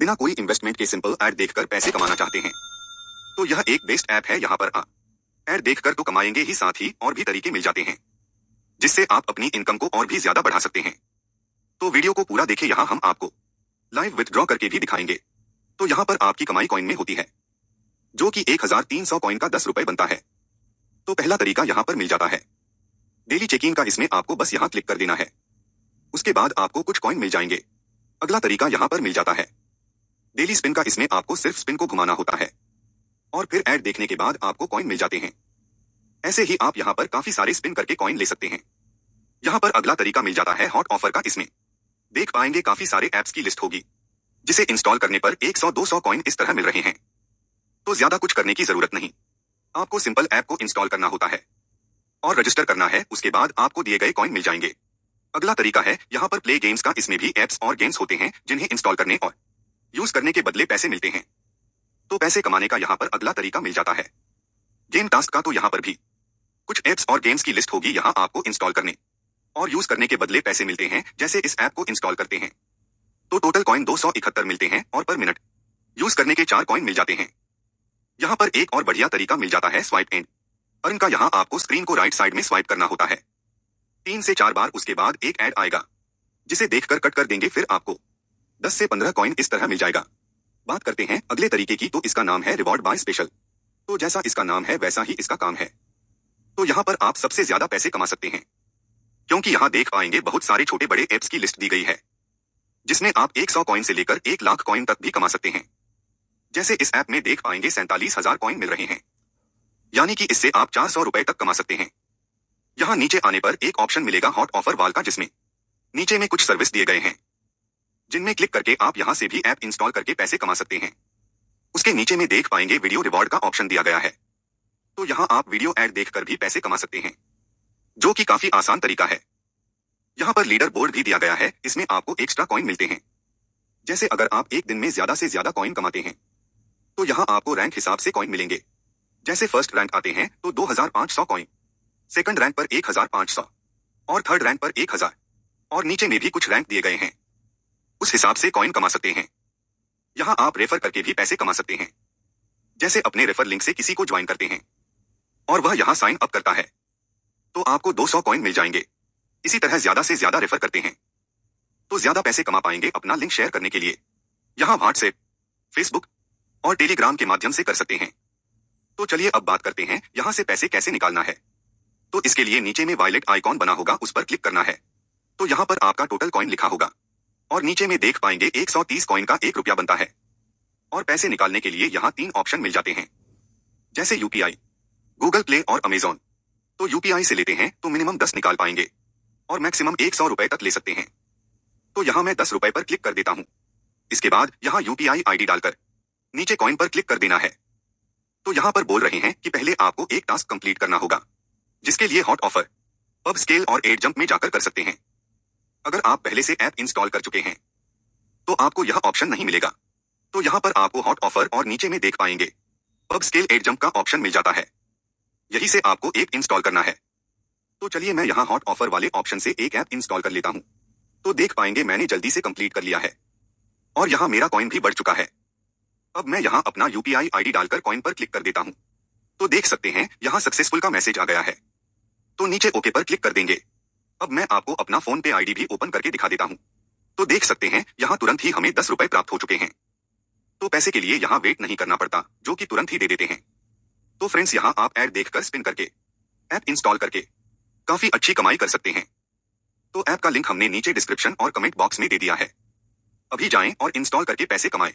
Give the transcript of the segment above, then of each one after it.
बिना कोई इन्वेस्टमेंट के सिंपल एड देखकर पैसे कमाना चाहते हैं तो यह एक बेस्ट ऐप है यहाँ पर एड देखकर तो कमाएंगे ही साथ ही और भी तरीके मिल जाते हैं जिससे आप अपनी इनकम को और भी ज्यादा बढ़ा सकते हैं तो वीडियो को पूरा देखे यहाँ हम आपको लाइव विथड्रॉ करके भी दिखाएंगे तो यहाँ पर आपकी कमाई कॉइन में होती है जो कि एक हजार तीन सौ कॉइन का दस रुपए बनता है तो पहला तरीका यहाँ पर मिल जाता है डेली चेकिंग का इसमें आपको बस यहाँ क्लिक कर देना है उसके बाद आपको कुछ कॉइन मिल जाएंगे अगला तरीका यहाँ पर मिल जाता है डेली स्पिन का इसमें आपको सिर्फ स्पिन को घुमाना होता है और फिर एड देखने के बाद आपको कॉइन मिल जाते हैं ऐसे ही आप यहाँ पर काफी सारे स्पिन करके कॉइन ले सकते हैं यहाँ पर अगला तरीका मिल जाता है हॉट ऑफर का इसमें देख पाएंगे काफी सारे एप्स की लिस्ट होगी जिसे इंस्टॉल करने पर 100-200 कॉइन इस तरह मिल रहे हैं तो ज्यादा कुछ करने की जरूरत नहीं आपको सिंपल ऐप को इंस्टॉल करना होता है और रजिस्टर करना है उसके बाद आपको दिए गए कॉइन मिल जाएंगे अगला तरीका है यहाँ पर प्ले गेम्स का इसमें भी एप्स और गेम्स होते हैं जिन्हें इंस्टॉल करने और यूज करने के बदले पैसे मिलते हैं तो पैसे कमाने का यहाँ पर अगला तरीका मिल जाता है गेम टास्क का तो यहाँ पर भी कुछ एप्स और गेम्स की लिस्ट होगी यहाँ आपको इंस्टॉल करने और यूज करने के बदले पैसे मिलते हैं जैसे इस ऐप को इंस्टॉल करते हैं तो टोटल कॉइन दो मिलते हैं और पर मिनट यूज करने के चार कॉइन मिल जाते हैं यहाँ पर एक और बढ़िया तरीका मिल जाता है स्वाइप एंड अर्न का यहाँ आपको स्क्रीन को राइट साइड में स्वाइप करना होता है तीन से चार बार उसके बाद एक ऐड आएगा जिसे देखकर कट कर देंगे फिर आपको दस से पंद्रह कॉइन इस तरह मिल जाएगा बात करते हैं अगले तरीके की तो इसका नाम है रिवॉर्ड बाय स्पेशल तो जैसा इसका नाम है वैसा ही इसका काम है तो यहाँ पर आप सबसे ज्यादा पैसे कमा सकते हैं क्योंकि यहाँ देख पाएंगे बहुत सारे छोटे बड़े एप्स की लिस्ट दी गई है जिसमें आप एक सौ कॉइन से लेकर एक लाख कॉइन तक भी कमा सकते हैं जैसे इस ऐप में देख पाएंगे सैंतालीस हजार कॉइन मिल रहे हैं यानी कि इससे आप चार सौ रुपए तक कमा सकते हैं यहाँ नीचे आने पर एक ऑप्शन मिलेगा हॉट ऑफर वाल का जिसमें नीचे में कुछ सर्विस दिए गए हैं जिनमें क्लिक करके आप यहाँ से भी ऐप इंस्टॉल करके पैसे कमा सकते हैं उसके नीचे में देख पाएंगे वीडियो रिवॉर्ड का ऑप्शन दिया गया है तो यहाँ आप वीडियो ऐड देखकर भी पैसे कमा सकते हैं जो कि काफी आसान तरीका है यहाँ पर लीडर बोर्ड भी दिया गया है इसमें आपको एक्स्ट्रा कॉइन मिलते हैं जैसे अगर आप एक दिन में ज्यादा से ज्यादा कॉइन कमाते हैं तो यहाँ आपको रैंक हिसाब से कॉइन मिलेंगे जैसे फर्स्ट रैंक आते हैं तो 2500 कॉइन सेकंड रैंक पर 1500 और थर्ड रैंक पर 1000 और नीचे में भी कुछ रैंक दिए गए हैं उस हिसाब से कॉइन कमा सकते हैं यहाँ आप रेफर करके भी पैसे कमा सकते हैं जैसे अपने रेफर लिंक से किसी को ज्वाइन करते हैं और वह यहाँ साइन अप करता है तो आपको 200 सौ कॉइन मिल जाएंगे इसी तरह ज्यादा से ज्यादा रेफर करते हैं तो ज्यादा पैसे कमा पाएंगे अपना लिंक शेयर करने के लिए यहाँ व्हाट्सएप फेसबुक और टेलीग्राम के माध्यम से कर सकते हैं तो चलिए अब बात करते हैं यहाँ से पैसे कैसे निकालना है तो इसके लिए नीचे में वायलेट आइकॉन बना होगा उस पर क्लिक करना है तो यहाँ पर आपका टोटल कॉइन लिखा होगा और नीचे में देख पाएंगे 130 कॉइन का एक रुपया बनता है और पैसे निकालने के लिए यहाँ तीन ऑप्शन मिल जाते हैं जैसे यूपीआई गूगल प्ले और अमेजोन तो यूपीआई से लेते हैं तो मिनिमम दस निकाल पाएंगे और मैक्सिमम एक सौ रुपए तक ले सकते हैं तो यहाँ मैं दस रुपए पर क्लिक कर देता हूँ इसके बाद यहाँ यूपीआई आईडी डालकर नीचे कॉइन पर क्लिक कर देना है तो यहाँ पर बोल रहे हैं कि पहले आपको एक टास्क कंप्लीट करना होगा जिसके लिए हॉट ऑफर पब स्केल और एड जंप में जाकर कर सकते हैं अगर आप पहले से ऐप इंस्टॉल कर चुके हैं तो आपको यह ऑप्शन नहीं मिलेगा तो यहाँ पर आपको हॉट ऑफर और नीचे में देख पाएंगे अब स्केल एड जम्प का ऑप्शन मिल जाता है यही से आपको एक इंस्टॉल करना है तो चलिए मैं यहाँ हॉट ऑफर वाले ऑप्शन से एक ऐप इंस्टॉल कर लेता हूँ तो देख पाएंगे मैंने जल्दी से कंप्लीट कर लिया है और यहाँ मेरा कॉइन भी बढ़ चुका है अब मैं यहाँ अपना यूपीआई आईडी डालकर कॉइन पर क्लिक कर देता हूँ तो देख सकते हैं यहाँ सक्सेसफुल का मैसेज आ गया है तो नीचे ओके पर क्लिक कर देंगे अब मैं आपको अपना फोन पे आईडी भी ओपन करके दिखा देता हूँ तो देख सकते हैं यहाँ तुरंत ही हमें दस रुपए प्राप्त हो चुके हैं तो पैसे के लिए यहाँ वेट नहीं करना पड़ता जो कि तुरंत ही दे देते हैं तो फ्रेंड्स यहाँ आप ऐड देखकर स्पिन करके ऐप इंस्टॉल करके काफी अच्छी कमाई कर सकते हैं तो ऐप का लिंक हमने नीचे डिस्क्रिप्शन और कमेंट बॉक्स में दे दिया है अभी जाए और इंस्टॉल करके पैसे कमाएं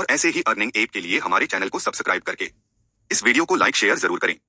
और ऐसे ही अर्निंग एप के लिए हमारे चैनल को सब्सक्राइब करके इस वीडियो को लाइक शेयर जरूर करें